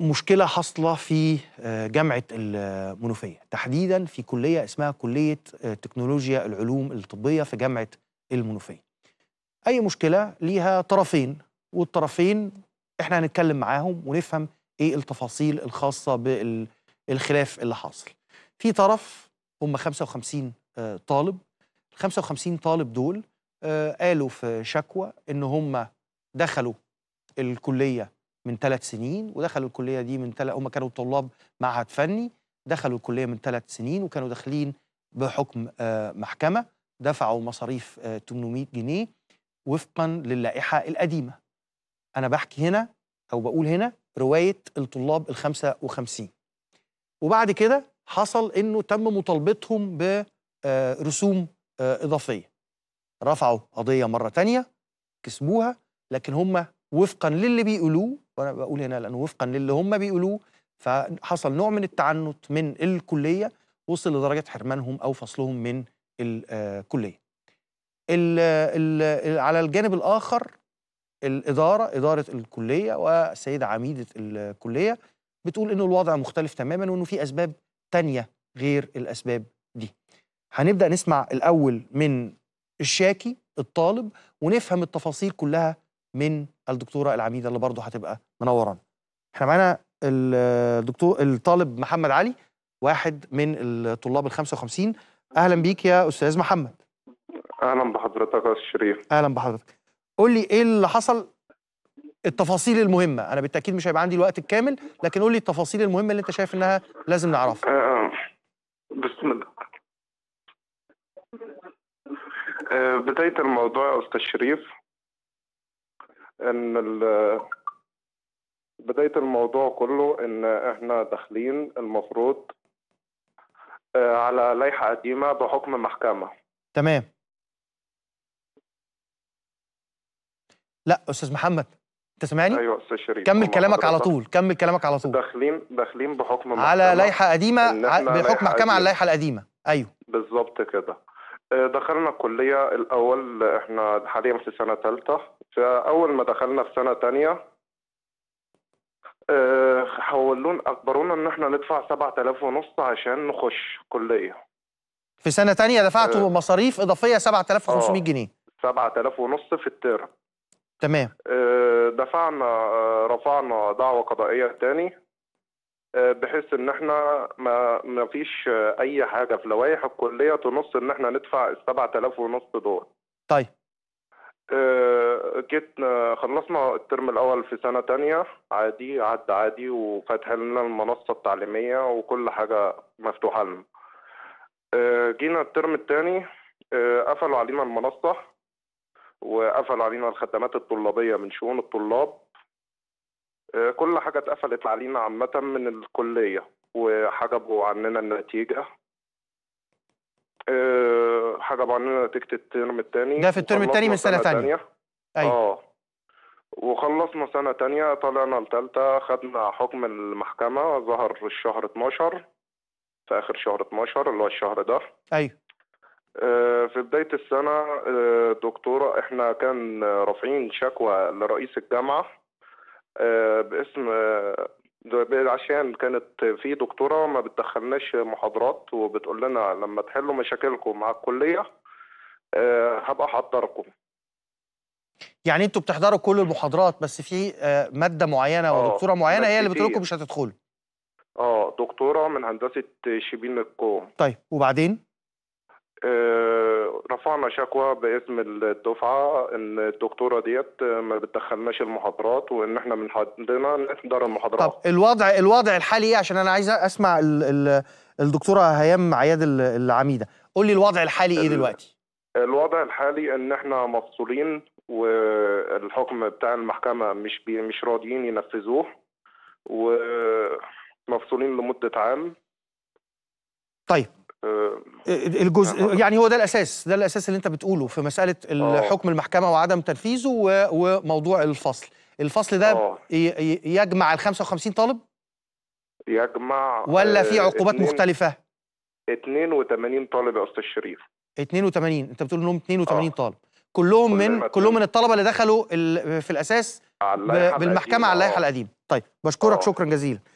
مشكلة حاصلة في آه، جامعة المنوفية تحديدا في كلية اسمها كلية آه، تكنولوجيا العلوم الطبية في جامعة المنوفية أي مشكلة ليها طرفين والطرفين احنا هنتكلم معاهم ونفهم ايه التفاصيل الخاصة بالخلاف اللي حاصل في طرف هم 55 آه، طالب ال 55 طالب دول قالوا في شكوى ان هم دخلوا الكليه من ثلاث سنين ودخلوا الكليه دي من ثلاث هم كانوا طلاب معهد فني دخلوا الكليه من ثلاث سنين وكانوا داخلين بحكم آه، محكمه دفعوا مصاريف 800 آه، جنيه وفقا للائحه القديمه انا بحكي هنا او بقول هنا روايه الطلاب ال 55 وبعد كده حصل انه تم مطالبتهم برسوم آه، اضافيه رفعوا قضيه مره ثانيه كسبوها لكن هم وفقا للي بيقولوه وانا بقول هنا لانه وفقا للي هم بيقولوه فحصل نوع من التعنت من الكليه وصل لدرجه حرمانهم او فصلهم من الكليه. آه، ال ال على الجانب الاخر الاداره اداره الكليه والسيده عميده الكليه بتقول انه الوضع مختلف تماما وانه في اسباب تانية غير الاسباب دي. هنبدا نسمع الاول من الشاكي الطالب ونفهم التفاصيل كلها من الدكتوره العميده اللي برضه هتبقى منورانا. احنا معانا الدكتور الطالب محمد علي واحد من الطلاب ال 55 اهلا بيك يا استاذ محمد. اهلا بحضرتك يا شريف. اهلا بحضرتك. قول لي ايه اللي حصل التفاصيل المهمه انا بالتاكيد مش هيبقى عندي الوقت الكامل لكن قول لي التفاصيل المهمه اللي انت شايف انها لازم نعرفها آه, آه. بسم الله آه، بدايه الموضوع يا استاذ شريف ان بداية الموضوع كله ان احنا داخلين المفروض آه، على لائحة قديمة بحكم محكمة تمام لا استاذ محمد انت سامعني؟ ايوه استاذ شريف كمل كلامك على طول كمل كلامك على طول داخلين داخلين بحكم محكمة على لائحة قديمة بحكم محكمة على اللائحة القديمة ايوه بالظبط كده دخلنا الكلية الأول إحنا حاليا في سنة تالتة فأول ما دخلنا في سنة تانية آه، حولون أجبرونا إن إحنا ندفع 7000 ونص عشان نخش كلية في سنة تانية دفعتوا آه. مصاريف إضافية 7500 آه. جنيه 7000 ونص في الترم تمام دفعنا رفعنا دعوة قضائية تاني آه، بحيث ان احنا ما ما فيش آه، اي حاجه في لوائح الكليه تنص ان احنا ندفع ال 7000 ونص دول. طيب. آه، جيت خلصنا الترم الاول في سنه تانية عادي عدى عادي وفتح لنا المنصه التعليميه وكل حاجه مفتوحه لنا. جينا الترم الثاني قفلوا علينا المنصه وقفلوا علينا الخدمات الطلابيه من شؤون الطلاب آه، كل حاجة اتقفلت علينا عامة من الكلية وحجبوا عننا النتيجة آه، حجبوا عننا نتيجة الترم الثاني ده في الترم الثاني من سنة, ثانية أيوة. اه وخلصنا سنة تانية طلعنا لتالتة خدنا حكم المحكمة ظهر الشهر 12 في آخر شهر 12 اللي هو الشهر ده أيوة آه، في بداية السنة دكتورة احنا كان رافعين شكوى لرئيس الجامعة آه، باسم آه، عشان كانت في دكتوره ما بتدخلناش محاضرات وبتقول لنا لما تحلوا مشاكلكم مع الكليه آه، هبقى احضركم يعني انتوا بتحضروا كل المحاضرات بس في ماده معينه ودكتوره معينه هي اللي بتقول لكم مش هتدخلوا اه دكتوره من هندسه شبين الكوم طيب وبعدين رفعنا شكوى باسم الدفعه ان الدكتوره ديت ما بتدخلناش المحاضرات وان احنا من حدنا نحضر المحاضرات طب الوضع الوضع الحالي ايه عشان انا عايز اسمع الـ الـ الدكتوره هيام عياد العميده قول لي الوضع الحالي ايه دلوقتي الوضع الحالي ان احنا مفصولين والحكم بتاع المحكمه مش بي مش راضيين ينفذوه ومفصولين لمده عام طيب الجزء يعني, يعني هو ده الاساس ده الاساس اللي انت بتقوله في مساله آه. حكم المحكمه وعدم تنفيذه وموضوع الفصل الفصل ده آه. يجمع ال 55 طالب يجمع ولا في آه، عقوبات مختلفه 82 طالب يا استاذ شريف 82 انت بتقول انهم 82 طالب كلهم من كلهم من الطلبه اللي دخلوا في الاساس بالمحكمه على اللائحه القديمه طيب بشكرك شكرا جزيلا